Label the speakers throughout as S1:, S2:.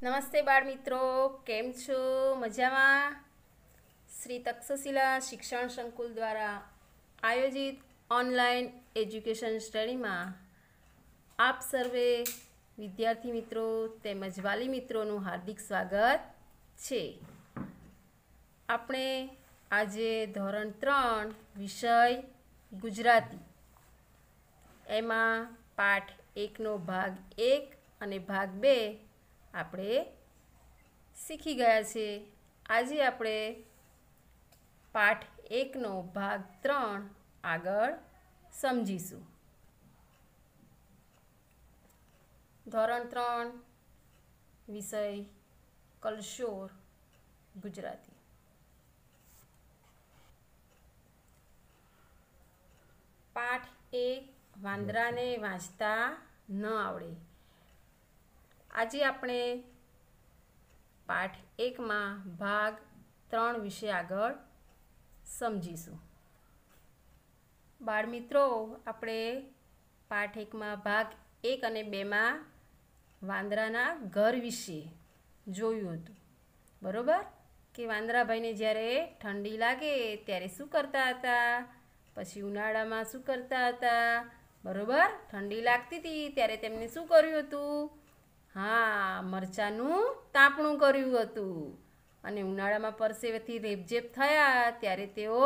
S1: નમસ્તે બાળ મિત્રો કેમ છો મજામાં શ્રી તક્ષશિલા શિક્ષણ સંકુલ દ્વારા આયોજિત ઓનલાઈન એજ્યુકેશન શ્રેણીમાં આપ સર્વે વિદ્યાર્થી મિત્રો તેમજ વાલી મિત્રોનું હાર્દિક સ્વાગત છે આપણે આજે ધોરણ ત્રણ વિષય ગુજરાતી એમાં પાઠ એકનો ભાગ એક અને ભાગ બે આપણે શીખી ગયા છે આજે આપણે પાઠ એકનો ભાગ ત્રણ આગળ સમજીશું ધોરણ ત્રણ વિષય કલશોર ગુજરાતી પાઠ એક વાંદરાને વાંચતા ન આવડે આજે આપણે પાઠ એકમાં ભાગ ત્રણ વિશે આગળ સમજીશું બાળમિત્રો આપણે પાઠ એકમાં ભાગ એક અને બેમાં વાંદરાના ઘર વિશે જોયું હતું બરોબર કે વાંદરાભાઈને જ્યારે ઠંડી લાગે ત્યારે શું કરતા હતા પછી ઉનાળામાં શું કરતા હતા બરોબર ઠંડી લાગતી હતી ત્યારે તેમને શું કર્યું હતું હા મરચાનું તાપણું કર્યું હતું અને ઉનાળામાં પરસેવેથી રેબઝેબ થયા ત્યારે તેઓ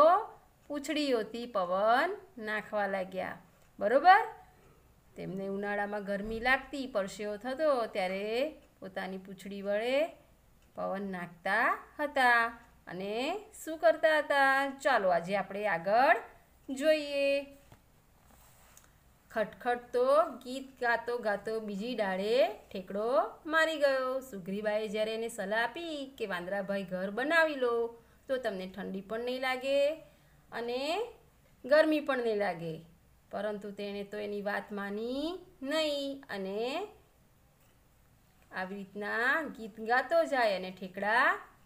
S1: પૂંછડીઓથી પવન નાખવા લાગ્યા બરોબર તેમને ઉનાળામાં ગરમી લાગતી પરસેવો થતો ત્યારે પોતાની પૂંછડી વડે પવન નાખતા હતા અને શું કરતા હતા ચાલો આજે આપણે આગળ જોઈએ ખટખટતો ગીત ગાતો ગાતો બીજી ડાળે ઠેકડો મારી ગયો સુગ્રીબાએ જ્યારે એને સલાહ આપી કે વાંદરાભાઈ ઘર બનાવી લો તો તમને ઠંડી પણ નહીં લાગે અને ગરમી પણ નહીં લાગે પરંતુ તેણે તો એની વાત માની નહીં અને આવી રીતના ગીત ગાતો જાય અને ઠેકડા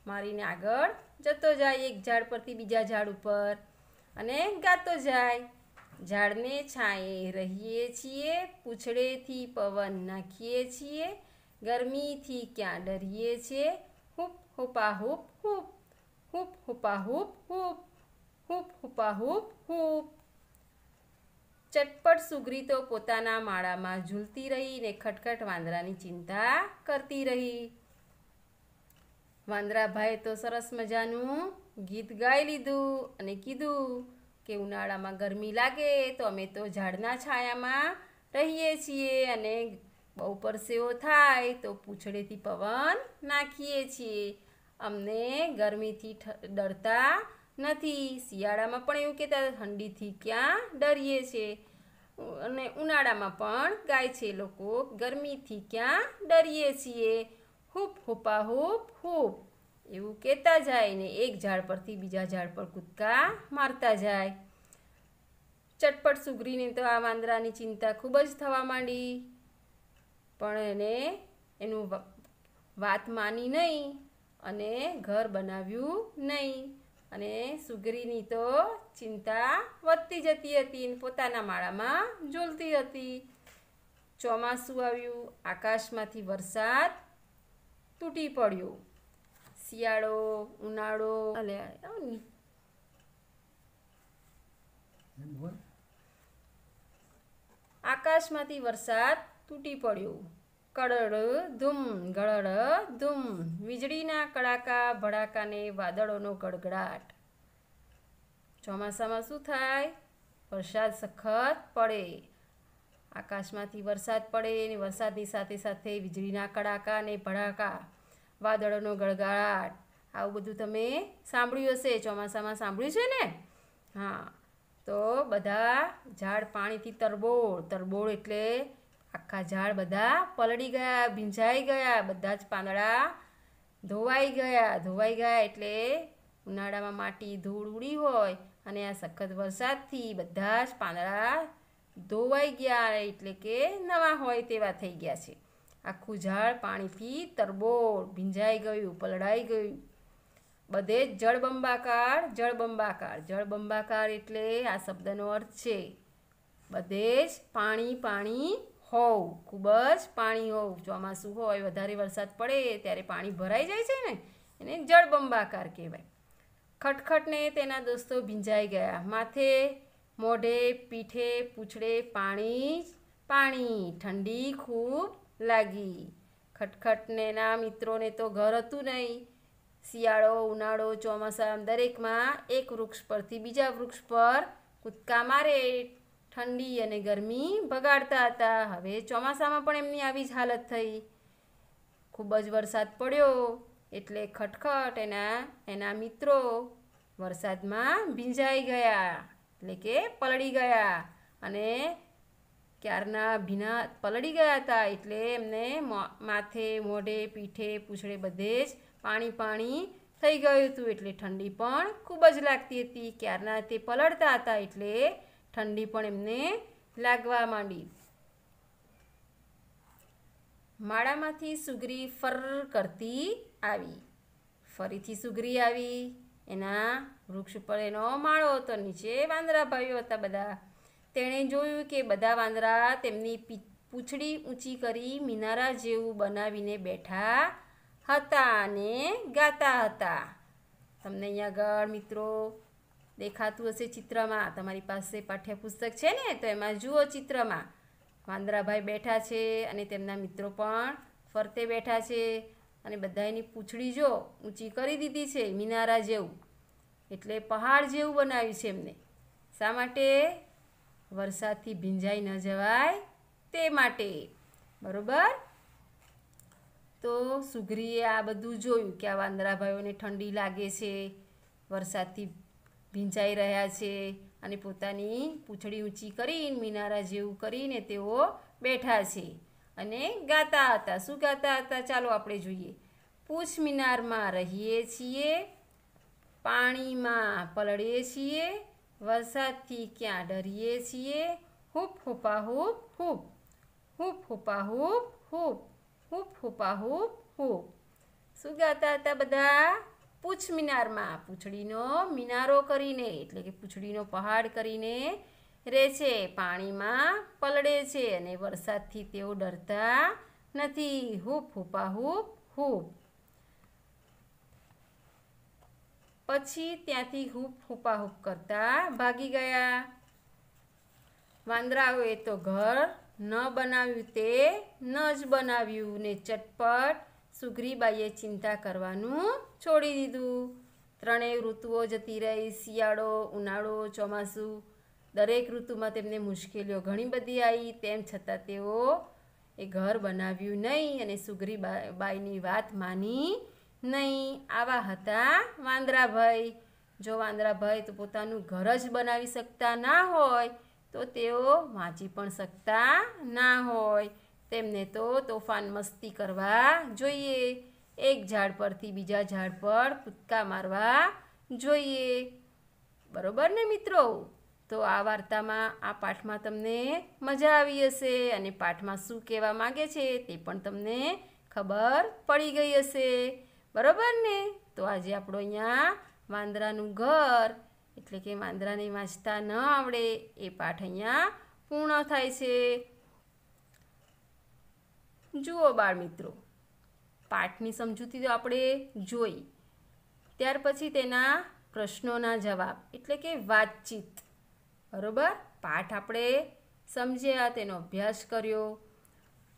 S1: મારીને આગળ જતો જાય એક ઝાડ પરથી બીજા ઝાડ ઉપર અને ગાતો જાય ઝાડને છાંયે રહીએ છીએ પૂછડેથી પવન નાખીએ છીએ ગરમીથી ક્યાં ડરીએ છીએ હુપ હુપા હુપ હુપ હુપ હુપા હુપ હુપ હુપ હુપા હુપ હુપ ચટપટ સુગ્રીતો પોતાના માળામાં ઝૂલતી રહી ને ખટખટ વાંદરાની ચિંતા કરતી રહી વાંદરાભાઈ તો સરસ મજાનું ગીત ગાઈ લીધું અને કીધું કે ઉનાળામાં ગરમી લાગે તો અમે તો ઝાડના છાયામાં રહીએ છીએ અને બહુ પરસેવો થાય તો પૂંછડેથી પવન નાખીએ છીએ અમને ગરમીથી ડરતા નથી શિયાળામાં પણ એવું કહેતા ઠંડીથી ક્યાં ડરીએ છીએ અને ઉનાળામાં પણ ગાય છે લોકો ગરમીથી ક્યાં ડરીએ છીએ હૂપ હૂપા હૂપ હૂપ એવું કહેતા જાય ને એક ઝાડ પરથી બીજા ઝાડ પર કૂદકા મારતા જાય ચટપટ સુગરીને તો આ વાંદરાની ચિંતા ખૂબ જ થવા માંડી પણ એને એનું વાત માની નહીં અને ઘર બનાવ્યું નહીં અને સુગરીની તો ચિંતા વધતી જતી હતી પોતાના માળામાં ઝૂલતી હતી ચોમાસું આવ્યું આકાશમાંથી વરસાદ તૂટી પડ્યો શિયાળો ઉનાળો અલે આકાશમાંથી વરસાદ તૂટી પડ્યો કડડ ધૂમ ગળડ ધૂમ વીજળીના કડાકા ભડાકાને વાદળોનો ગડગડાટ ચોમાસામાં શું થાય વરસાદ સખત પડે આકાશમાંથી વરસાદ પડે અને વરસાદની સાથે સાથે વીજળીના કડાકા અને ભડાકા વાદળોનો ગળગાટ આવું બધું તમે સાંભળ્યું હશે ચોમાસામાં સાંભળ્યું છે ને હા તો બધા ઝાડ પાણીથી તરબોળ તરબોળ એટલે આખા ઝાડ બધા પલળી ગયા ભીંજાઈ ગયા બધા જ પાંદડા ધોવાઈ ગયા ધોવાઈ ગયા એટલે ઉનાળામાં માટી ધૂળ ઉડી હોય અને આ સખત વરસાદથી બધા જ પાંદડા ધોવાઈ ગયા એટલે કે નવા હોય તેવા થઈ ગયા છે આખું ઝાડ પાણીથી તરબોળ ભીંજાઈ ગયું પલળાઈ ગયું બધે જ જળબંબાકાર જળબંબાકાર જળબંબાકાર એટલે આ શબ્દનો અર્થ છે બધે જ પાણી પાણી હોવું ખૂબ જ પાણી હોવું ચોમાસું હોય વધારે વરસાદ પડે ત્યારે પાણી ભરાઈ જાય છે ને એને જળબંબાકાર કહેવાય ખટખટને તેના દોસ્તો ભીંજાઈ ગયા માથે મોઢે પીઠે પૂછડે પાણી પાણી ઠંડી ખૂબ લાગી ખટખટને ના મિત્રોને તો ઘર હતું નહીં શિયાળો ઉનાળો ચોમાસા દરેકમાં એક વૃક્ષ પરથી બીજા વૃક્ષ પર કૂદકા મારે ઠંડી અને ગરમી ભગાડતા હતા હવે ચોમાસામાં પણ એમની આવી જ હાલત થઈ ખૂબ જ વરસાદ પડ્યો એટલે ખટખટ એના એના મિત્રો વરસાદમાં ભીંજાઈ ગયા એટલે કે પલળી ગયા અને ક્યારના ભીના પલળી ગયા હતા એટલે એમને માથે મોઢે પીઠે પૂછડે બધે જ પાણી પાણી થઈ ગયું હતું એટલે ઠંડી પણ ખૂબ જ લાગતી હતી ક્યારના તે પલળતા હતા એટલે ઠંડી પણ એમને લાગવા માંડી માળામાંથી સુગરી ફર કરતી આવી ફરીથી સુગરી આવી એના વૃક્ષ ઉપર એનો માળો હતો નીચે વાંદરા ભાઈઓ હતા બધા તેણે જોયું કે બધા વાંદરા તેમની પૂંછડી ઊંચી કરી મિનારા જેવું બનાવીને બેઠા હતા અને ગાતા હતા તમને અહીંયા આગળ મિત્રો દેખાતું હશે ચિત્રમાં તમારી પાસે પાઠ્યપુસ્તક છે ને તો એમાં જુઓ ચિત્રમાં વાંદરાભાઈ બેઠા છે અને તેમના મિત્રો પણ ફરતે બેઠા છે અને બધાની પૂંછડી જો ઊંચી કરી દીધી છે મિનારા જેવું એટલે પહાડ જેવું બનાવ્યું છે એમને શા માટે વરસાદથી ભીંજાઈ ન જવાય તે માટે બરોબર તો સુઘરીએ આ બધું જોયું કે આ વાંદરાભાઈઓને ઠંડી લાગે છે વરસાદથી ભીંજાઈ રહ્યા છે અને પોતાની પૂંછડી ઊંચી કરીને મિનારા જેવું કરીને તેઓ બેઠા છે અને ગાતા હતા શું ગાતા હતા ચાલો આપણે જોઈએ પૂછ મિનારમાં રહીએ છીએ પાણીમાં પલળીએ છીએ વરસાદથી ક્યાં ડરીએ છીએ હુપ હુપા હુપ હુપ હુપ હુપા હુપ હુપ હુપ હુપા હુપ હુપ શું ગાતા હતા બધા પૂછ મિનારમાં પૂંછડીનો મિનારો કરીને એટલે કે પૂછડીનો પહાડ કરીને રહે છે પાણીમાં પલળે છે અને વરસાદથી તેઓ ડરતા નથી હુપ હુપા હુપ હુપ પછી ત્યાંથી હૂપ હુપાહૂપ કરતા ભાગી ગયા વાંદરાઓએ તો ઘર ન બનાવ્યું તે ન જ બનાવ્યું ને ચટપટ સુગ્રીબાઈએ ચિંતા કરવાનું છોડી દીધું ત્રણેય ઋતુઓ જતી રહી શિયાળો ઉનાળો ચોમાસું દરેક ઋતુમાં તેમને મુશ્કેલીઓ ઘણી બધી આવી તેમ છતાં તેઓ એ ઘર બનાવ્યું નહીં અને બાઈની વાત માની નહીં આવા હતા વાંદરાભાઈ જો વાંદરાભાઈ તો પોતાનું ઘર જ બનાવી શકતા ના હોય તો તેઓ વાંચી પણ શકતા ના હોય તેમને તો તોફાન મસ્તી કરવા જોઈએ એક ઝાડ પરથી બીજા ઝાડ પર કૂદકા મારવા જોઈએ બરોબર ને મિત્રો તો આ વાર્તામાં આ પાઠમાં તમને મજા આવી હશે અને પાઠમાં શું કહેવા માગે છે તે પણ તમને ખબર પડી ગઈ હશે બરાબર ને તો આજે આપણો અહીંયા વાંદરાનું ઘર એટલે કે વાંદરાને વાંચતા ન આવડે એ પાઠ અહીંયા પૂર્ણ થાય છે જુઓ બાળ મિત્રો પાઠની સમજૂતી તો આપણે જોઈ ત્યાર પછી તેના પ્રશ્નોના જવાબ એટલે કે વાતચીત બરાબર પાઠ આપણે સમજ્યા તેનો અભ્યાસ કર્યો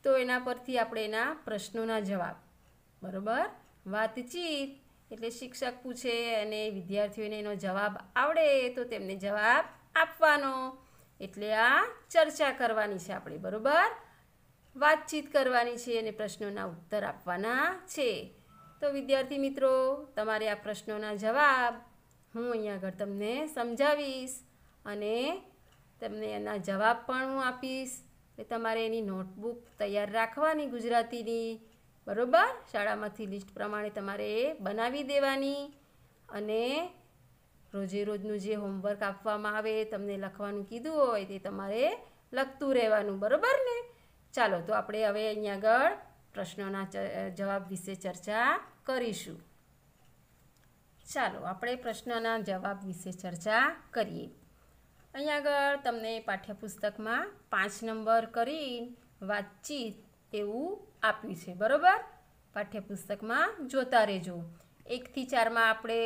S1: તો એના પરથી આપણે એના પ્રશ્નોના જવાબ બરાબર વાતચીત એટલે શિક્ષક પૂછે અને વિદ્યાર્થીઓને એનો જવાબ આવડે તો તેમને જવાબ આપવાનો એટલે આ ચર્ચા કરવાની છે આપણે બરાબર વાતચીત કરવાની છે અને પ્રશ્નોના ઉત્તર આપવાના છે તો વિદ્યાર્થી મિત્રો તમારે આ પ્રશ્નોના જવાબ હું અહીંયા આગળ તમને સમજાવીશ અને તમને એના જવાબ પણ હું આપીશ તમારે એની નોટબુક તૈયાર રાખવાની ગુજરાતીની બરાબર શાળામાંથી લિસ્ટ પ્રમાણે તમારે એ બનાવી દેવાની અને રોજે રોજનું જે હોમવર્ક આપવામાં આવે તમને લખવાનું કીધું હોય તે તમારે લખતું રહેવાનું બરોબર ને ચાલો તો આપણે હવે અહીંયા આગળ પ્રશ્નોના જવાબ વિશે ચર્ચા કરીશું ચાલો આપણે પ્રશ્નના જવાબ વિશે ચર્ચા કરીએ અહીંયા આગળ તમને પાઠ્યપુસ્તકમાં પાંચ નંબર કરી વાતચીત એવું આપ્યું છે બરાબર પાઠ્યપુસ્તકમાં જોતા રહેજો એકથી ચારમાં આપણે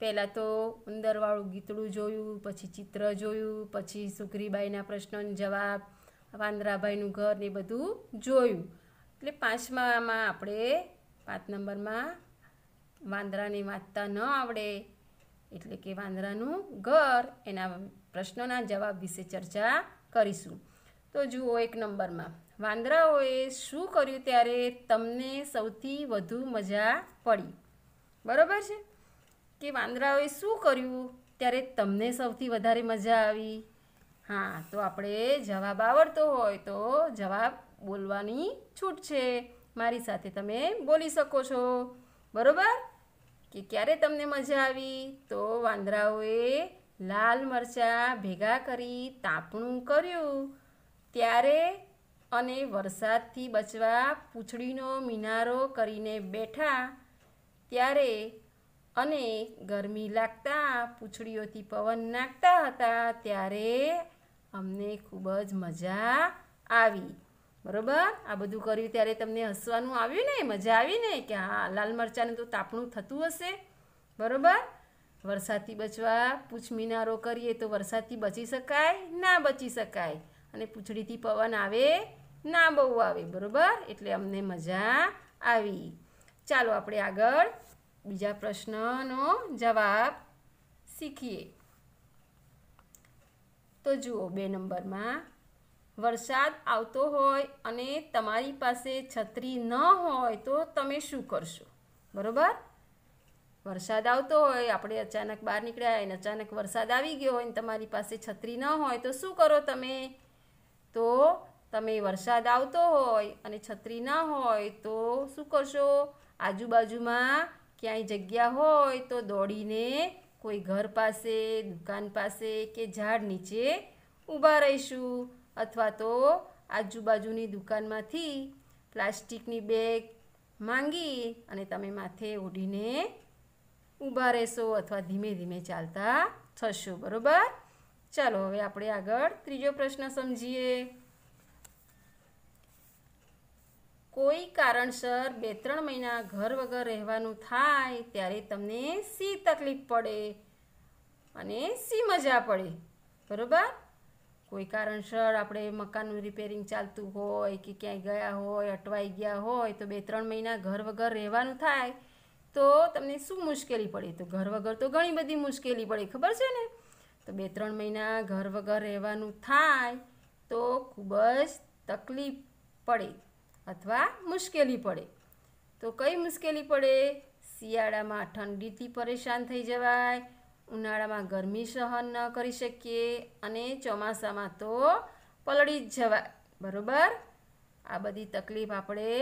S1: પહેલાં તો ઉંદરવાળું ગીતડું જોયું પછી ચિત્ર જોયું પછી સુખરીબાઈના પ્રશ્નોનો જવાબ વાંદરાભાઈનું ઘર ને બધું જોયું એટલે પાંચમામાં આપણે પાંચ નંબરમાં વાંદરાને વાંચતા ન આવડે એટલે કે વાંદરાનું ઘર એના પ્રશ્નોના જવાબ વિશે ચર્ચા કરીશું તો જુઓ એક નંબરમાં વાંદરાઓએ શું કર્યું ત્યારે તમને સૌથી વધુ મજા પડી બરાબર છે કે વાંદરાઓએ શું કર્યું ત્યારે તમને સૌથી વધારે મજા આવી હા તો આપણે જવાબ આવડતો હોય તો જવાબ બોલવાની છૂટ છે મારી સાથે તમે બોલી શકો છો બરાબર કે ક્યારે તમને મજા આવી તો વાંદરાઓએ લાલ મરચાં ભેગા કરી તાપણું કર્યું ત્યારે અને વરસાદથી બચવા પૂંછડીનો મિનારો કરીને બેઠા ત્યારે અને ગરમી લાગતા પૂંછડીઓથી પવન નાખતા હતા ત્યારે અમને ખૂબ જ મજા આવી બરોબર આ બધું કર્યું ત્યારે તમને હસવાનું આવ્યું ને મજા આવી ને કે હા લાલ મરચાંનું તો તાપણું થતું હશે બરોબર વરસાદથી બચવા પૂછમિનારો કરીએ તો વરસાદથી બચી શકાય ના બચી શકાય અને પૂંછડીથી પવન આવે ના બહુ આવે બરાબર એટલે અમને મજા આવી ચાલો આપણે આગળ બીજા પ્રશ્નનો જવાબ શીખીએ તો જુઓ બે નંબરમાં વરસાદ આવતો હોય અને તમારી પાસે છત્રી ન હોય તો તમે શું કરશો બરાબર વરસાદ આવતો હોય આપણે અચાનક બહાર નીકળ્યા અને અચાનક વરસાદ આવી ગયો હોય ને તમારી પાસે છત્રી ન હોય તો શું કરો તમે તો તમે વરસાદ આવતો હોય અને છત્રી ના હોય તો શું કરશો આજુબાજુમાં ક્યાંય જગ્યા હોય તો દોડીને કોઈ ઘર પાસે દુકાન પાસે કે ઝાડ નીચે ઊભા રહીશું અથવા તો આજુબાજુની દુકાનમાંથી પ્લાસ્ટિકની બેગ માંગી અને તમે માથે ઓઢીને ઊભા રહેશો અથવા ધીમે ધીમે ચાલતા થશો બરાબર ચાલો હવે આપણે આગળ ત્રીજો પ્રશ્ન સમજીએ કોઈ કારણસર બે ત્રણ મહિના ઘર વગર રહેવાનું થાય ત્યારે તમને સી તકલીફ પડે અને સી મજા પડે બરોબર કોઈ કારણસર આપણે મકાનનું રિપેરિંગ ચાલતું હોય કે ક્યાંય ગયા હોય અટવાઈ ગયા હોય તો બે ત્રણ મહિના ઘર વગર રહેવાનું થાય તો તમને શું મુશ્કેલી પડે તો ઘર વગર તો ઘણી બધી મુશ્કેલી પડે ખબર છે ને તો બે ત્રણ મહિના ઘર વગર રહેવાનું થાય તો ખૂબ જ તકલીફ પડે અથવા મુશ્કેલી પડે તો કઈ મુશ્કેલી પડે શિયાળામાં ઠંડીથી પરેશાન થઈ જવાય ઉનાળામાં ગરમી સહન ન કરી શકીએ અને ચોમાસામાં તો પલળી જ જવાય બરાબર આ બધી તકલીફ આપણે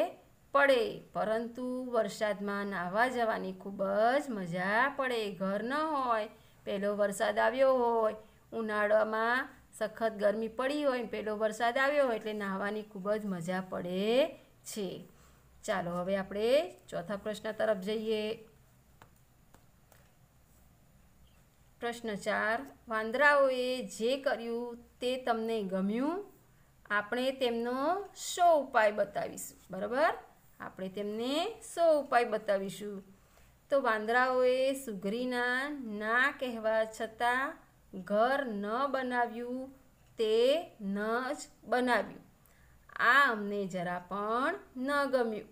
S1: પડે પરંતુ વરસાદમાં નાહવા જવાની ખૂબ જ મજા પડે ઘર ન હોય પહેલો વરસાદ આવ્યો હોય ઉનાળામાં સખત ગરમી પડી હોય પેલો વરસાદ આવ્યો હોય એટલે નાહવાની ખૂબ જ મજા પડે છે ચાલો હવે આપણે ચોથા પ્રશ્ન તરફ જઈએ પ્રશ્ન ચાર વાંદરાઓએ જે કર્યું તે તમને ગમ્યું આપણે તેમનો સો ઉપાય બતાવીશું બરાબર આપણે તેમને સો ઉપાય બતાવીશું તો વાંદરાઓએ સુઘરીના ના કહેવા છતાં ઘર ન બનાવ્યું તે ન જ બનાવ્યું આ અમને જરા પણ ન ગમ્યું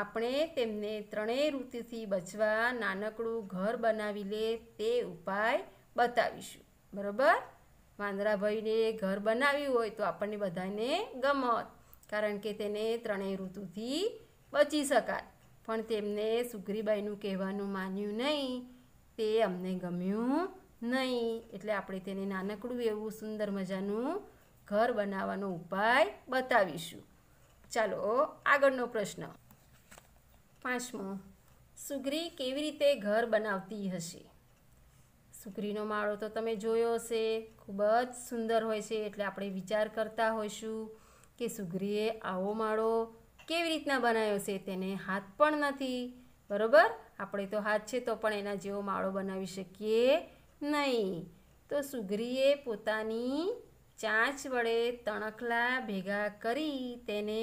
S1: આપણે તેમને ત્રણેય ઋતુથી બચવા નાનકડું ઘર બનાવી લે તે ઉપાય બતાવીશું બરાબર વાંદરાભાઈને ઘર બનાવ્યું હોય તો આપણને બધાને ગમત કારણ કે તેને ત્રણેય ઋતુથી બચી શકાય પણ તેમને સુગ્રીબાઈનું કહેવાનું માન્યું નહીં તે અમને ગમ્યું નહીં એટલે આપણે તેને નાનકડું એવું સુંદર મજાનું ઘર બનાવવાનો ઉપાય બતાવીશું ચાલો આગળનો પ્રશ્ન પાંચમો સુગરી કેવી રીતે ઘર બનાવતી હશે સુગરીનો માળો તો તમે જોયો હશે ખૂબ જ સુંદર હોય છે એટલે આપણે વિચાર કરતા હોઈશું કે સુગરીએ આવો માળો કેવી રીતના બનાવ્યો છે તેને હાથ પણ નથી બરોબર આપણે તો હાથ છે તો પણ એના જેવો માળો બનાવી શકીએ નહીં તો સુગ્રીએ પોતાની ચાંચ વડે તણખલા ભેગા કરી તેને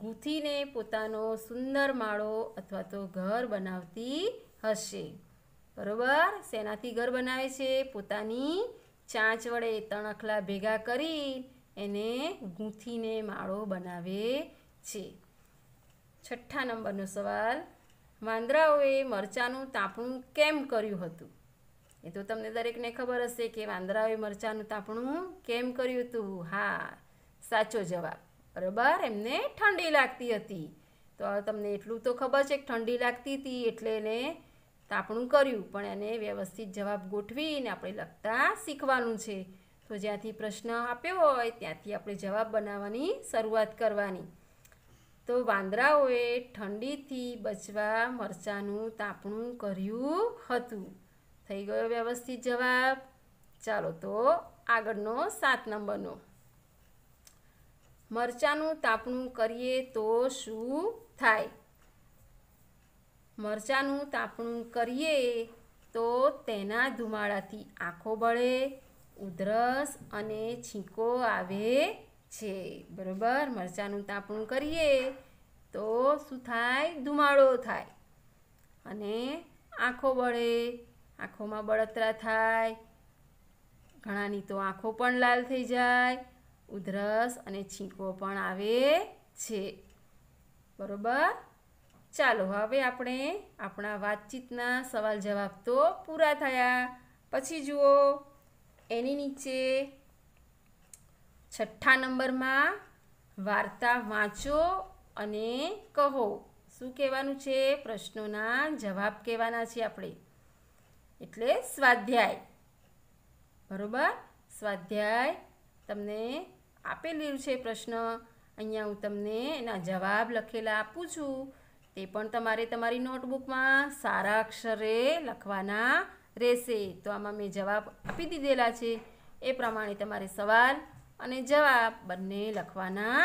S1: ગૂંથીને પોતાનો સુંદર માળો અથવા તો ઘર બનાવતી હશે બરોબર શેનાથી ઘર બનાવે છે પોતાની ચાંચ વડે તણખલા ભેગા કરી એને ગૂંથીને માળો બનાવે છે છઠ્ઠા નંબરનો સવાલ વાંદરાઓએ મરચાનું તાપણું કેમ કર્યું હતું એ તો તમને દરેકને ખબર હશે કે વાંદરાઓએ મરચાંનું તાપણું કેમ કર્યું હતું હા સાચો જવાબ બરાબર એમને ઠંડી લાગતી હતી તો તમને એટલું તો ખબર છે કે ઠંડી લાગતી હતી એટલે એને તાપણું કર્યું પણ એને વ્યવસ્થિત જવાબ ગોઠવીને આપણે લખતા શીખવાનું છે તો જ્યાંથી પ્રશ્ન આપ્યો હોય ત્યાંથી આપણે જવાબ બનાવવાની શરૂઆત કરવાની તો વાંદરાઓએ ઠંડીથી બચવા મરચાંનું તાપણું કર્યું હતું થઈ ગયો વ્યવસ્થિત જવાબ ચાલો તો આગળનો સાત નંબરનો મરચાનું તાપણું કરીએ તો શું થાય મરચાનું તાપણું કરીએ તો તેના ધુમાડાથી આંખો બળે ઉધરસ અને છીંકો આવે છે બરાબર મરચાનું તાપણું કરીએ તો શું થાય ધુમાડો થાય અને આંખો બળે આંખોમાં બળતરા થાય ઘણાની તો આંખો પણ લાલ થઈ જાય ઉધરસ અને છીંકો પણ આવે છે બરોબર ચાલો હવે આપણે આપણા વાતચીતના સવાલ જવાબ તો પૂરા થયા પછી જુઓ એની નીચે છઠ્ઠા નંબરમાં વાર્તા વાંચો અને કહો શું કહેવાનું છે પ્રશ્નોના જવાબ કહેવાના છે આપણે એટલે સ્વાધ્યાય બરોબર સ્વાધ્યાય તમને આપેલી છે પ્રશ્ન અહીંયા હું તમને એના જવાબ લખેલા આપું છું તે પણ તમારે તમારી નોટબુકમાં સારા અક્ષરે લખવાના રહેશે તો આમાં મેં જવાબ આપી દીધેલા છે એ પ્રમાણે તમારે સવાલ અને જવાબ બંને લખવાના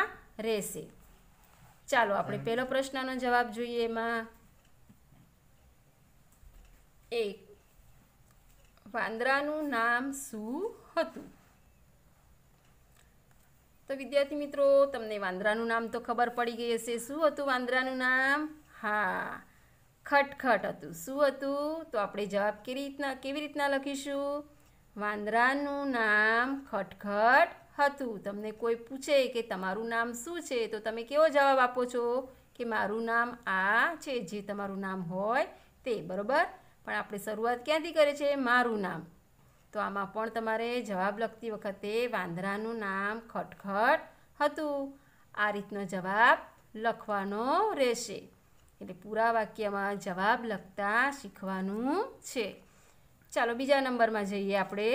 S1: રહેશે ચાલો આપણે પહેલો પ્રશ્નનો જવાબ જોઈએ એમાં એક વાંદરાનું નામ શું હતું તો વિદ્યાર્થી મિત્રો તમને વાંદરાનું નામ તો ખબર પડી ગઈ હશે શું હતું વાંદરાનું નામ હા ખટખટ હતું શું હતું તો આપણે જવાબ કેવી રીતના કેવી રીતના લખીશું વાંદરાનું નામ ખટખટ હતું તમને કોઈ પૂછે કે તમારું નામ શું છે તો તમે કેવો જવાબ આપો છો કે મારું નામ આ છે જે તમારું નામ હોય તે બરાબર પણ આપણે શરૂઆત ક્યાંથી કરે છે મારું નામ તો આમાં પણ તમારે જવાબ લખતી વખતે વાંદરાનું નામ ખટખટ હતું આ રીતનો જવાબ લખવાનો રહેશે એટલે પૂરા વાક્યમાં જવાબ લખતા શીખવાનું છે ચાલો બીજા નંબરમાં જઈએ આપણે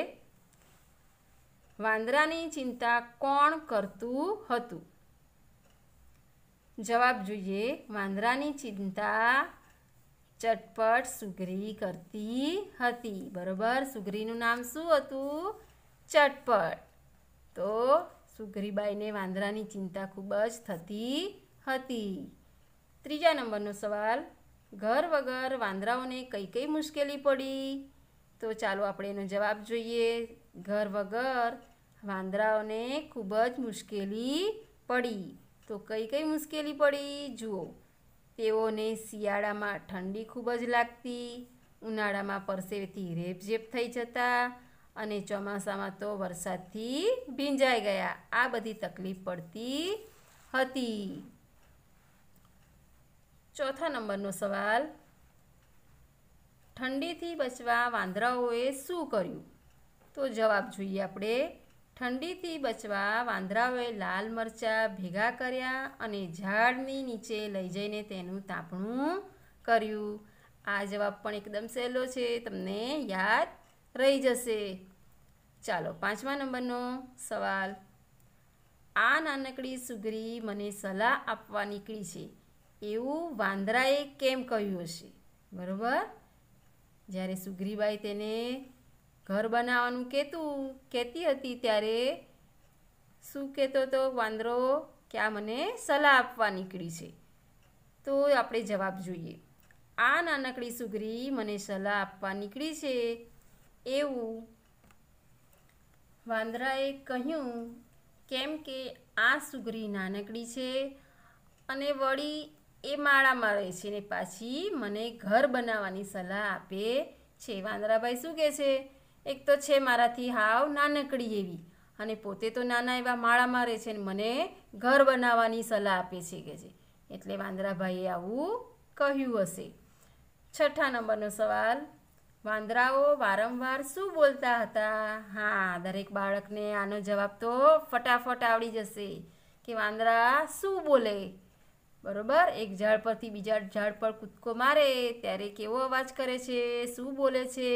S1: વાંદરાની ચિંતા કોણ કરતું હતું જવાબ જોઈએ વાંદરાની ચિંતા ચટપટ સુઘરી કરતી હતી બરોબર સુઘરીનું નામ શું હતું ચટપટ તો સુઘરીબાઈને વાંદરાની ચિંતા ખૂબ જ થતી હતી ત્રીજા નંબરનો સવાલ ઘર વગર વાંદરાઓને કઈ કઈ મુશ્કેલી પડી તો ચાલો આપણે એનો જવાબ જોઈએ ઘર વગર વાંદરાઓને ખૂબ જ મુશ્કેલી પડી તો કઈ કઈ મુશ્કેલી પડી જુઓ તેઓને શિયાળામાં ઠંડી ખૂબ જ લાગતી ઉનાળામાં પરસેવથી રેપઝેપ થઈ જતા અને ચોમાસામાં તો વરસાદથી ભીંજાઈ ગયા આ બધી તકલીફ પડતી હતી ચોથા નંબરનો સવાલ ઠંડીથી બચવા વાંદરાઓએ શું કર્યું તો જવાબ જોઈએ આપણે ઠંડીથી બચવા વાંદરાઓએ લાલ મરચાં ભેગા કર્યા અને ઝાડની નીચે લઈ જઈને તેનું તાપણું કર્યું આ જવાબ પણ એકદમ સહેલો છે તમને યાદ રહી જશે ચાલો પાંચમા નંબરનો સવાલ આ નાનકડી સુગરી મને સલાહ આપવા નીકળી છે એવું વાંદરાએ કેમ કહ્યું હશે બરાબર જ્યારે સુગ્રીબાઈ તેને ઘર બનાવવાનું કહેતું કહેતી હતી ત્યારે શું કહેતો હતો વાંદરો કે આ મને સલાહ આપવા નીકળી છે તો આપણે જવાબ જોઈએ આ નાનકડી સુગરી મને સલાહ આપવા નીકળી છે એવું વાંદરાએ કહ્યું કેમ કે આ સુગરી નાનકડી છે અને વળી એ માળા મારે છે ને પાછી મને ઘર બનાવવાની સલાહ આપે છે વાંદરાભાઈ શું કહે છે એક તો છે મારાથી હાવ નાનકડી એવી અને પોતે તો નાના એવા માળા મારે છે ને મને ઘર બનાવવાની સલાહ આપે છે કે જે એટલે વાંદરાભાઈએ આવું કહ્યું હશે છઠ્ઠા નંબરનો સવાલ વાંદરાઓ વારંવાર શું બોલતા હતા હા દરેક બાળકને આનો જવાબ તો ફટાફટ આવડી જશે કે વાંદરા શું બોલે બરોબર એક ઝાડ પરથી બીજા ઝાડ પર કૂદકો મારે ત્યારે કેવો અવાજ કરે છે શું બોલે છે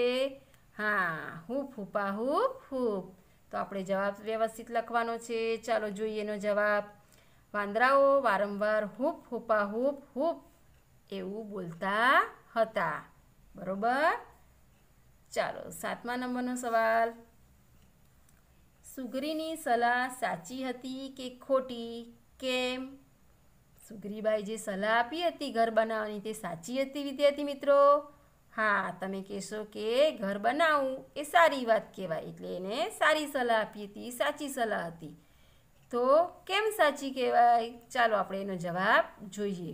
S1: હા હૂપ હૂપા હૂપ હૂપ તો આપણે જવાબ વ્યવસ્થિત લખવાનો છે ચાલો જોઈએ એનો જવાબ વાંદરાઓ વારંવાર હુપ હૂપા હુપ હુપ એવું બોલતા હતા બરોબર ચાલો સાતમા નંબરનો સવાલ સુગરીની સલાહ સાચી હતી કે ખોટી કેમ સુગરીબાઈ જે સલાહ આપી હતી ઘર બનાવવાની તે સાચી હતી વિદ્યાર્થી મિત્રો હા તમે કહેશો કે ઘર બનાવું એ સારી વાત કહેવાય એટલે એને સારી સલાહ આપી હતી સાચી સલાહ હતી તો કેમ સાચી કહેવાય ચાલો આપણે એનો જવાબ જોઈએ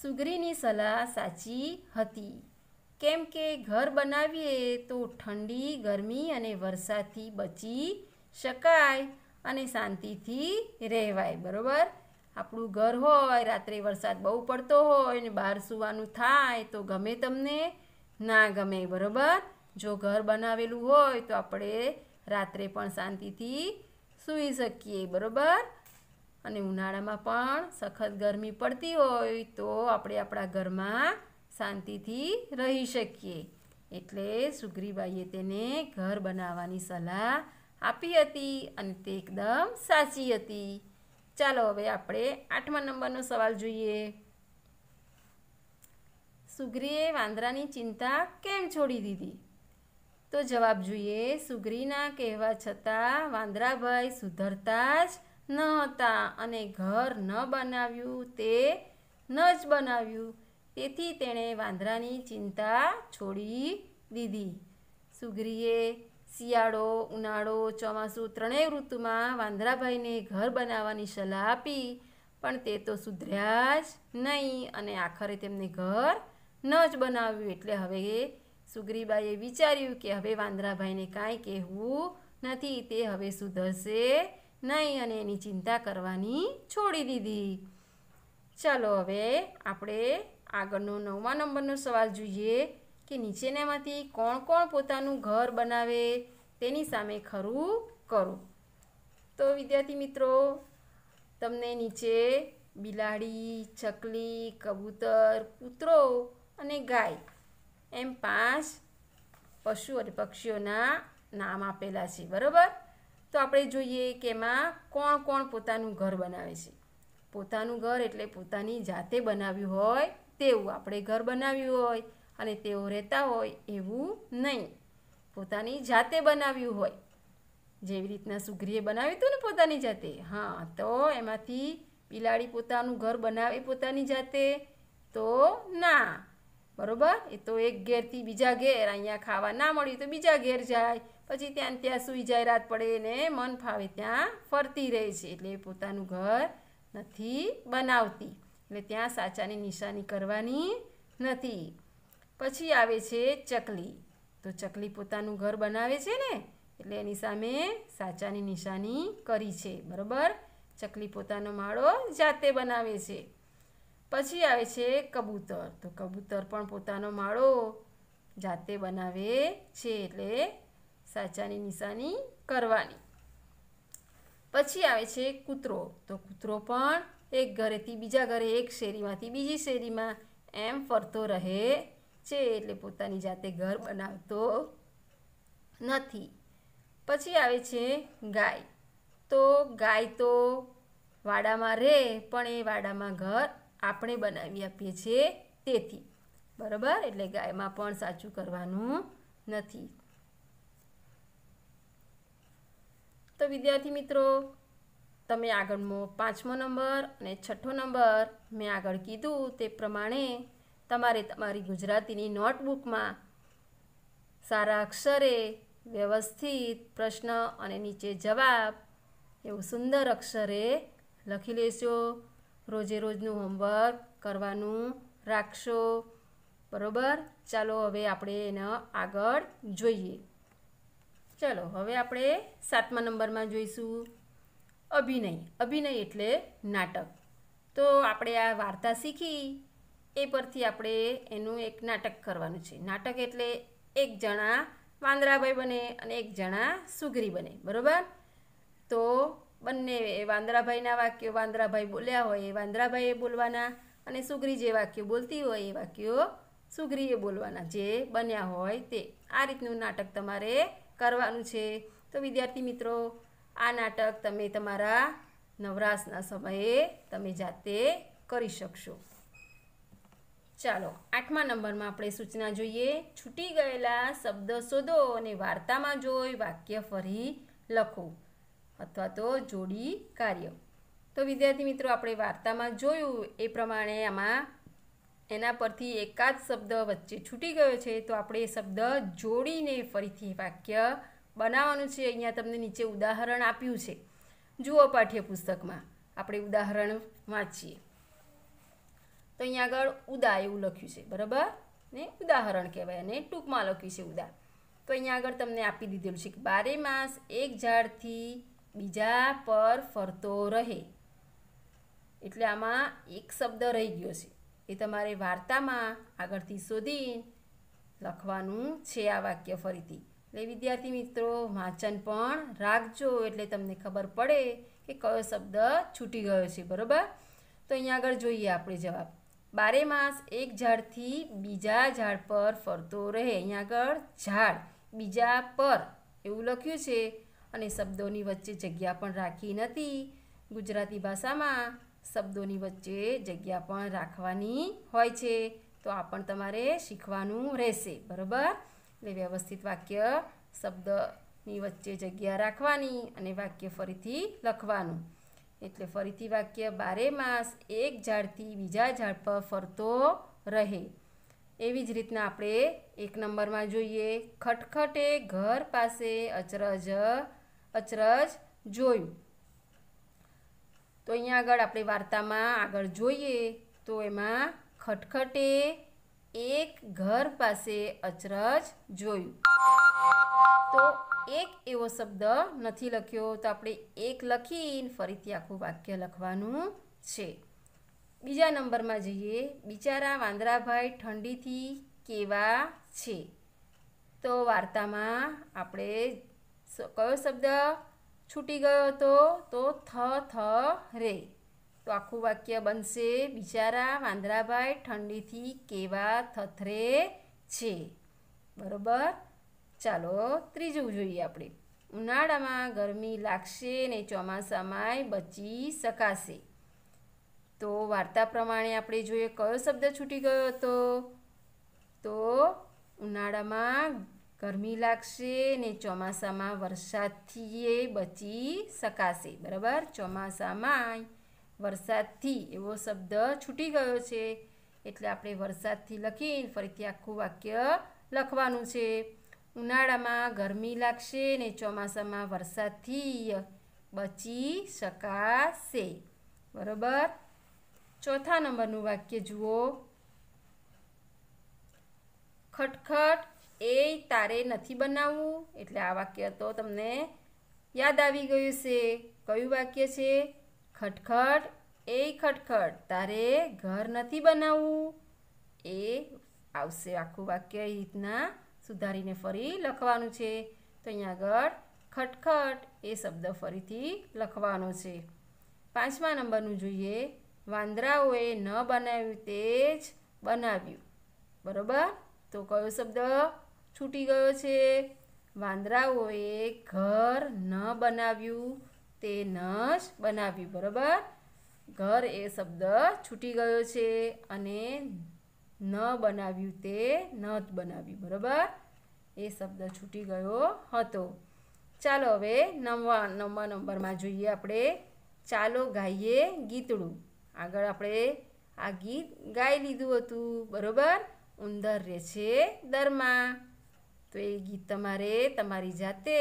S1: સુગરીની સલાહ સાચી હતી કેમ કે ઘર બનાવીએ તો ઠંડી ગરમી અને વરસાદથી બચી શકાય અને શાંતિથી રહેવાય બરાબર આપણું ઘર હોય રાત્રે વરસાદ બહુ પડતો હોય ને બહાર સૂવાનું થાય તો ગમે તમને ના ગમે બરાબર જો ઘર બનાવેલું હોય તો આપણે રાત્રે પણ શાંતિથી સૂઈ શકીએ બરાબર અને ઉનાળામાં પણ સખત ગરમી પડતી હોય તો આપણે આપણા ઘરમાં શાંતિથી રહી શકીએ એટલે સુગ્રીબાઈએ તેને ઘર બનાવવાની સલાહ આપી હતી અને તે એકદમ સાચી હતી ચાલો હવે આપણે આઠમા નંબરનો સવાલ જોઈએ સુગ્રીએ વાંદરાની ચિંતા કેમ છોડી દીધી તો જવાબ જોઈએ સુગ્રીના કહેવા છતાં વાંદરાભાઈ સુધરતા જ ન હતા અને ઘર ન બનાવ્યું તે ન જ બનાવ્યું તેથી તેણે વાંદરાની ચિંતા છોડી દીધી સુગ્રીએ શિયાળો ઉનાળો ચોમાસું ત્રણેય ઋતુમાં વાંદરાભાઈને ઘર બનાવવાની સલાહ આપી પણ તે તો સુધર્યા જ નહીં અને આખરે તેમને ઘર ન જ બનાવ્યું એટલે હવે સુગ્રીબાઈએ વિચાર્યું કે હવે વાંદરાભાઈને કાંઈ કહેવું નથી તે હવે સુધરશે નહીં અને એની ચિંતા કરવાની છોડી દીધી ચાલો હવે આપણે આગળનો નવમા નંબરનો સવાલ જોઈએ કે નીચેનામાંથી કોણ કોણ પોતાનું ઘર બનાવે તેની સામે ખરું કરો તો વિદ્યાર્થી મિત્રો તમને નીચે બિલાડી ચકલી કબૂતર કૂતરો અને ગાય એમ પાંચ પશુ અને પક્ષીઓના નામ આપેલા છે બરાબર તો આપણે જોઈએ કે એમાં કોણ કોણ પોતાનું ઘર બનાવે છે પોતાનું ઘર એટલે પોતાની જાતે બનાવ્યું હોય તેવું આપણે ઘર બનાવ્યું હોય અને તેઓ રહેતા હોય એવું નહીં પોતાની જાતે બનાવ્યું હોય જેવી રીતના સુગ્રીએ બનાવ્યું હતું ને પોતાની જાતે હા તો એમાંથી બિલાડી પોતાનું ઘર બનાવે પોતાની જાતે તો ના બરોબર એ તો એક ઘેરથી બીજા ઘેર અહીંયા ખાવા ના મળ્યું તો બીજા ઘેર જાય પછી ત્યાં ત્યાં સૂઈ જાય રાત પડે ને મન ફાવે ત્યાં ફરતી રહે છે એટલે પોતાનું ઘર નથી બનાવતી એટલે ત્યાં સાચાની નિશાની કરવાની નથી પછી આવે છે ચકલી તો ચકલી પોતાનું ઘર બનાવે છે ને એટલે એની સામે સાચાની નિશાની કરી છે બરાબર ચકલી પોતાનો માળો જાતે બનાવે છે પછી આવે છે કબૂતર તો કબૂતર પણ પોતાનો માળો જાતે બનાવે છે એટલે સાચાની નિશાની કરવાની પછી આવે છે કૂતરો તો કૂતરો પણ એક ઘરેથી બીજા ઘરે એક શેરીમાંથી બીજી શેરીમાં એમ ફરતો રહે છે એટલે પોતાની જાતે ઘર બનાવતો નથી પછી આવે છે ગાય તો ગાય તો વાડામાં રહે પણ એ વાડામાં ઘર આપણે બનાવી આપીએ છીએ તેથી બરાબર એટલે ગાયમાં પણ સાચું કરવાનું નથી તો વિદ્યાર્થી મિત્રો તમે આગળમાં પાંચમો નંબર અને છઠ્ઠો નંબર મેં આગળ કીધું તે પ્રમાણે તમારે તમારી ગુજરાતીની નોટબુકમાં સારા અક્ષરે વ્યવસ્થિત પ્રશ્ન અને નીચે જવાબ એવું સુંદર અક્ષરે લખી લેશો રોજે રોજનું હોમવર્ક કરવાનું રાખશો બરોબર ચાલો હવે આપણે એનો આગળ જોઈએ ચાલો હવે આપણે સાતમા નંબરમાં જોઈશું અભિનય અભિનય એટલે નાટક તો આપણે આ વાર્તા શીખી એ પરથી આપણે એનું એક નાટક કરવાનું છે નાટક એટલે એક જણા વાંદરાભાઈ બને અને એક જણા સુગરી બને બરાબર તો બંને વાંદરાભાઈના વાક્યો વાંદરાભાઈ બોલ્યા હોય એ વાંદરાભાઈએ બોલવાના અને સુગરી જે વાક્યો બોલતી હોય એ વાક્યો સુગરીએ બોલવાના જે બન્યા હોય તે આ રીતનું નાટક તમારે કરવાનું છે તો વિદ્યાર્થી મિત્રો આ નાટક તમે તમારા નવરાશના સમયે તમે જાતે કરી શકશો ચાલો આઠમા નંબરમાં આપણે સૂચના જોઈએ છૂટી ગયેલા શબ્દ શોધો અને વાર્તામાં જોઈ વાક્ય ફરી લખો અથવા તો જોડી કાર્ય તો વિદ્યાર્થી મિત્રો આપણે વાર્તામાં જોયું એ પ્રમાણે આમાં એના પરથી એકાદ શબ્દ વચ્ચે છૂટી ગયો છે તો આપણે એ શબ્દ જોડીને ફરીથી વાક્ય બનાવવાનું છે અહીંયા તમને નીચે ઉદાહરણ આપ્યું છે જુઓ પાઠ્યપુસ્તકમાં આપણે ઉદાહરણ વાંચીએ તો અહીંયા આગળ ઉદા એવું લખ્યું છે બરાબર ને ઉદાહરણ કહેવાય અને ટૂંકમાં લખ્યું છે ઉદા તો અહીંયા આગળ તમને આપી દીધેલું છે કે બારે માસ એક ઝાડથી બીજા પર ફરતો રહે એટલે આમાં એક શબ્દ રહી ગયો છે એ તમારે વાર્તામાં આગળથી શોધી લખવાનું છે આ વાક્ય ફરીથી એટલે વિદ્યાર્થી મિત્રો વાંચન પણ રાખજો એટલે તમને ખબર પડે કે કયો શબ્દ છૂટી ગયો છે બરાબર તો અહીંયા આગળ જોઈએ આપણે જવાબ બારે માસ એક ઝાડથી બીજા ઝાડ પર ફરતો રહે અહીંયા આગળ ઝાડ બીજા પર એવું લખ્યું છે અને શબ્દોની વચ્ચે જગ્યા પણ રાખી નથી ગુજરાતી ભાષામાં શબ્દોની વચ્ચે જગ્યા પણ રાખવાની હોય છે તો આ પણ તમારે શીખવાનું રહેશે બરાબર એટલે વ્યવસ્થિત વાક્ય શબ્દની વચ્ચે જગ્યા રાખવાની અને વાક્ય ફરીથી લખવાનું એટલે ફરીથી વાક્ય બારે માસ એક ઝાડથી બીજા ઝાડ પર ફરતો રહે એવી જ રીતના આપણે એક નંબરમાં જોઈએ ખટખટે ઘર પાસે અચરજ અચરજ જોયું તો અહીંયા આગળ આપણે વાર્તામાં આગળ જોઈએ તો એમાં ખટખટે એક ઘર પાસે અચરજ જોયું તો એક એવો શબ્દ નથી લખ્યો તો આપણે એક લખીને ફરીથી આખું વાક્ય લખવાનું છે બીજા નંબરમાં જઈએ બિચારા વાંદરાભાઈ ઠંડીથી કેવા છે તો વાર્તામાં આપણે કયો શબ્દ છૂટી ગયો હતો તો થ થ રે તો આખું વાક્ય બનશે બિચારા વાંદરાભાઈ ઠંડીથી કેવા થથરે છે બરોબર ચાલો ત્રીજું જોઈએ આપણે ઉનાળામાં ગરમી લાગશે ને ચોમાસામાંય બચી શકાશે તો વાર્તા પ્રમાણે આપણે જોઈએ કયો શબ્દ છૂટી ગયો હતો તો ઉનાળામાં ગરમી લાગશે ને ચોમાસામાં વરસાદથી એ બચી શકાશે બરાબર ચોમાસામાં વરસાદથી એવો શબ્દ છૂટી ગયો છે એટલે આપણે વરસાદથી લખીને ફરીથી આખું વાક્ય લખવાનું છે ઉનાળામાં ગરમી લાગશે ને ચોમાસામાં વરસાદથી બચી શકાશે બરોબર ચોથા નંબરનું વાક્ય જુઓ ખટખટ એ તારે નથી બનાવવું એટલે આ વાક્ય તો તમને યાદ આવી ગયું છે કયું વાક્ય છે ખટખટ એ ખટખટ તારે ઘર નથી બનાવવું એ આવશે આખું વાક્ય એ રીતના સુધારીને ફરી લખવાનું છે તો અહીંયા આગળ ખટખટ એ શબ્દ ફરીથી લખવાનો છે પાંચમા નંબરનું જોઈએ વાંદરાઓએ ન બનાવ્યું તે જ બનાવ્યું બરોબર તો કયો શબ્દ છૂટી ગયો છે વાંદરાઓએ ઘર ન બનાવ્યું તે ન જ બનાવ્યું બરાબર ઘર એ શબ્દ છૂટી ગયો છે અને ન બનાવ્યું તે ન જ બનાવ્યું બરાબર એ શબ્દ છૂટી ગયો હતો ચાલો હવે નવવા નવમા નંબરમાં જોઈએ આપણે ચાલો ગાઈએ ગીતડું આગળ આપણે આ ગીત ગાઈ લીધું હતું બરાબર ઉંદર રહે છે દરમાં તો એ ગીત તમારે તમારી જાતે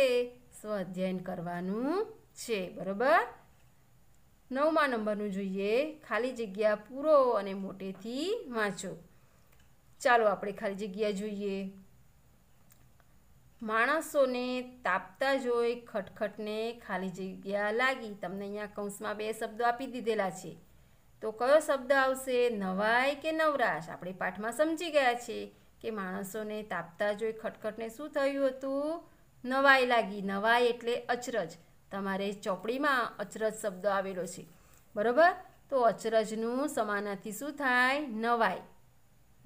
S1: સ્વ અધ્યયન કરવાનું છે બરાબર નવમા નંબરનું જોઈએ ખાલી જગ્યા પૂરો અને મોટેથી વાંચો ચાલો આપણે ખાલી જગ્યા જોઈએ માણસોને તાપતા જોઈ ખટખટને ખાલી જગ્યા લાગી તમને અહીંયા કૌંસમાં બે શબ્દો આપી દીધેલા છે તો કયો શબ્દ આવશે નવાઈ કે નવરાશ આપણે પાઠમાં સમજી ગયા છે કે માણસોને તાપતા જોઈ ખટખટને શું થયું હતું નવાઈ લાગી નવાઈ એટલે અચરજ તમારે ચોપડીમાં અચરજ શબ્દ આવેલો છે બરાબર તો અચરજનું સમાનાથી શું થાય નવાય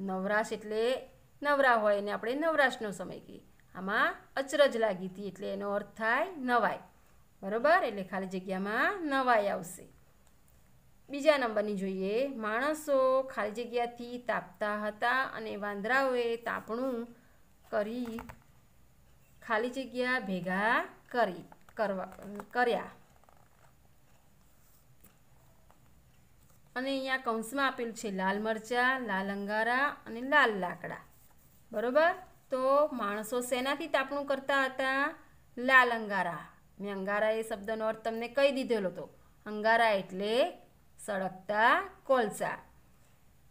S1: નવરાશ એટલે નવરા હોય એને આપણે નવરાશનો સમય કહીએ આમાં અચરજ લાગી હતી એટલે એનો અર્થ થાય નવાય બરાબર એટલે ખાલી જગ્યામાં નવાય આવશે બીજા નંબરની જોઈએ માણસો ખાલી જગ્યાથી તાપતા હતા અને વાંદરાઓએ તાપણું કરી ખાલી જગ્યા ભેગા કરી કરવા કર્યા અને અહીંયા કૌંસમાં આપેલું છે લાલ મરચાં લાલ અંગારા અને લાલ લાકડા બરોબર તો માણસો શેનાથી તાપણું કરતા હતા લાલ અંગારા મેં અંગારા એ શબ્દનો અર્થ તમને કહી દીધેલો હતો અંગારા એટલે સળગતા કોલસા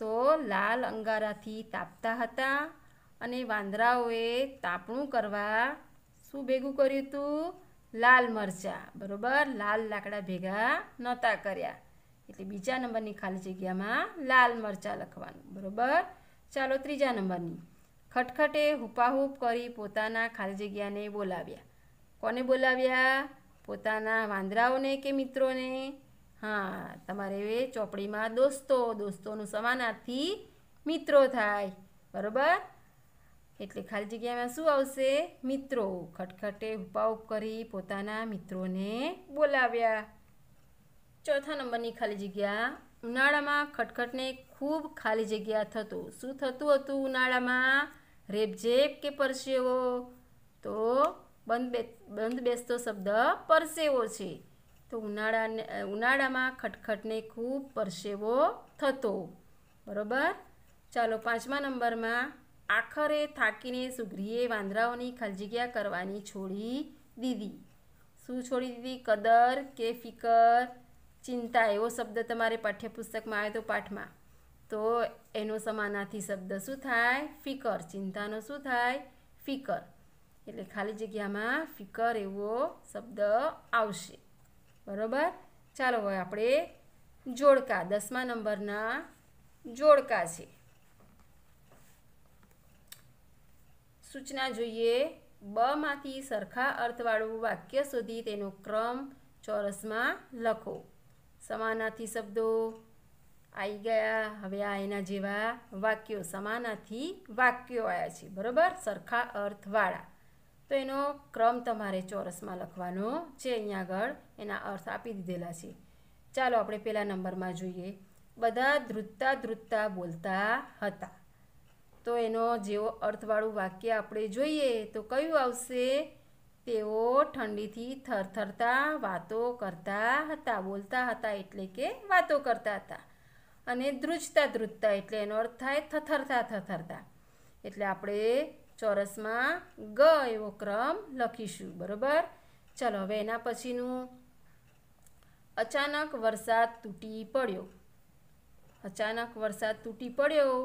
S1: તો લાલ અંગારાથી તાપતા હતા અને વાંદરાઓએ તાપણું કરવા શું ભેગું કર્યું હતું લાલ મરચાં બરાબર લાલ લાકડા ભેગા નહોતા કર્યા એટલે બીજા નંબરની ખાલી જગ્યામાં લાલ મરચાં લખવાનું બરાબર ચાલો ત્રીજા નંબરની ખટખટે હુપાહુપ કરી પોતાના ખાલી જગ્યાને બોલાવ્યા કોને બોલાવ્યા પોતાના વાંદરાઓને કે મિત્રોને હા તમારે ચોપડીમાં દોસ્તો દોસ્તોનું સમાનાર્થી મિત્રો થાય બરાબર એટલે ખાલી જગ્યામાં શું આવશે મિત્રો ખટખટે ઉપાવ કરી પોતાના મિત્રોને બોલાવ્યા ચોથા નંબરની ખાલી જગ્યા ઉનાળામાં ખટખટને ખૂબ ખાલી જગ્યા થતું શું થતું હતું ઉનાળામાં રેબઝેબ કે પરસેવો તો બંધ બંધ બેસતો શબ્દ પરસેવો છે તો ઉનાળાને ઉનાળામાં ખટખટને ખૂબ પરસેવો થતો બરોબર ચાલો પાંચમા નંબરમાં આખરે થાકીને સુગ્રીએ વાંદરાઓની ખલજગ્યા કરવાની છોડી દીધી શું છોડી દીધી કદર કે ફિકર ચિંતા એવો શબ્દ તમારે પાઠ્યપુસ્તકમાં આવે તો પાઠમાં તો એનો સમાનાથી શબ્દ શું થાય ફિકર ચિંતાનો શું થાય ફિકર એટલે ખાલી જગ્યામાં ફિકર એવો શબ્દ આવશે બરોબર ચાલો હવે આપણે જોડકા દસમા નંબરના જોડકા છે સૂચના જોઈએ બમાંથી સરખા અર્થવાળું વાક્ય સુધી તેનો ક્રમ ચોરસમાં લખો સમાનાથી શબ્દો આવી ગયા હવે આ એના જેવા વાક્યો સમાનાથી વાક્યો આવ્યા છે બરાબર સરખા અર્થવાળા તો એનો ક્રમ તમારે ચોરસમાં લખવાનો છે અહીંયા આગળ એના અર્થ આપી દીધેલા છે ચાલો આપણે પહેલાં નંબરમાં જોઈએ બધા ધ્રુતતા ધ્રુતતા બોલતા હતા તો એનો જેવો અર્થવાળું વાક્ય આપણે જોઈએ તો કયું આવશે તેઓ ઠંડીથી થરથરતા વાતો કરતા હતા બોલતા હતા એટલે કે વાતો કરતા હતા અને ધ્રુજતા ધ્રુજતા એટલે એનો અર્થ થાય થથરતા થથરતા એટલે આપણે ચોરસમાં ગ એવો ક્રમ લખીશું બરાબર ચલો હવે એના પછીનું અચાનક વરસાદ તૂટી પડ્યો અચાનક વરસાદ તૂટી પડ્યો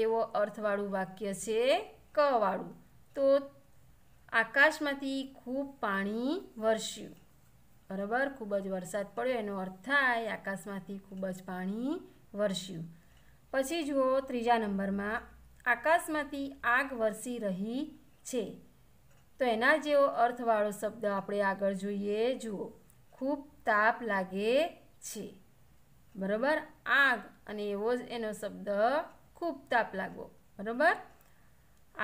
S1: એવો અર્થવાળું વાક્ય છે ક વાળું તો આકાશમાંથી ખૂબ પાણી વરસ્યું બરાબર ખૂબ જ વરસાદ પડ્યો એનો અર્થ થાય આકાશમાંથી ખૂબ જ પાણી વરસ્યું પછી જુઓ ત્રીજા નંબરમાં આકાશમાંથી આગ વરસી રહી છે તો એના જેવો અર્થવાળો શબ્દ આપણે આગળ જોઈએ જુઓ ખૂબ તાપ લાગે છે બરાબર આગ અને એવો જ એનો શબ્દ ખૂબ તાપ લાગવો બરાબર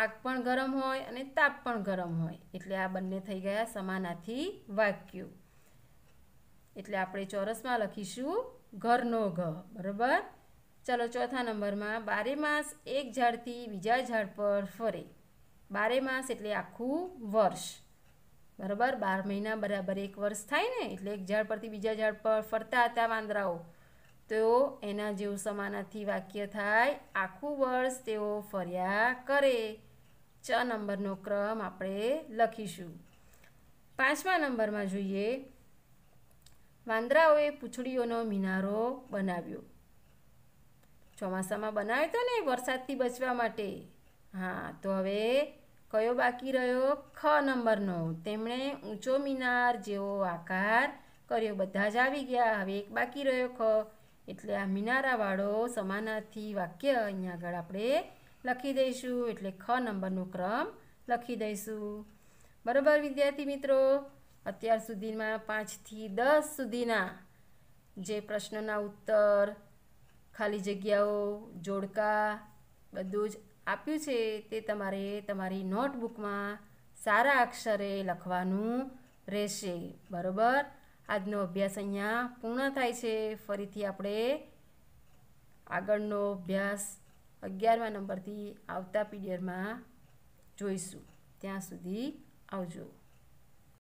S1: આગ પણ ગરમ હોય અને તાપ પણ ગરમ હોય એટલે આ બંને થઈ ગયા સમાનાથી વાક્યો એટલે આપણે ચોરસમાં લખીશું ઘરનો ઘ બરાબર ચાલો ચોથા નંબરમાં બારે માસ એક ઝાડથી બીજા ઝાડ પર ફરે બારે માસ એટલે આખું વર્ષ બરાબર બાર મહિના બરાબર એક વર્ષ થાય ને એટલે એક ઝાડ પરથી બીજા ઝાડ પર ફરતા હતા વાંદરાઓ તેઓ એના જેવું સમાનાથી વાક્ય થાય આખું વર્ષ તેઓ ફર્યા કરે ચ નંબરનો ક્રમ આપણે લખીશું પાંચમા નંબરમાં જોઈએ વાંદરાઓએ પૂંછડીઓનો મિનારો બનાવ્યો ચોમાસામાં બનાવ્યો હતો ને વરસાદથી બચવા માટે હા તો હવે કયો બાકી રહ્યો ખ નંબરનો તેમણે ઊંચો મિનાર જેવો આકાર કર્યો બધા જ આવી ગયા હવે એક બાકી રહ્યો ખ એટલે આ મિનારાવાળો સમાનાર્થી વાક્ય અહીંયા આગળ આપણે લખી દઈશું એટલે ખ નંબરનો ક્રમ લખી દઈશું બરાબર વિદ્યાર્થી મિત્રો અત્યાર સુધીમાં પાંચથી દસ સુધીના જે પ્રશ્નના ઉત્તર ખાલી જગ્યાઓ જોડકા બધું જ આપ્યું છે તે તમારે તમારી નોટબુકમાં સારા અક્ષરે લખવાનું રહેશે બરાબર આજનો અભ્યાસ અહીંયા પૂર્ણ થાય છે ફરીથી આપણે આગળનો અભ્યાસ અગિયારમા નંબરથી આવતા પીરિયડમાં જોઈશું ત્યાં સુધી આવજો